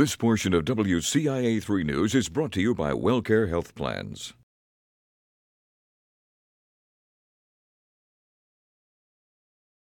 This portion of WCIA 3 News is brought to you by WellCare Health Plans.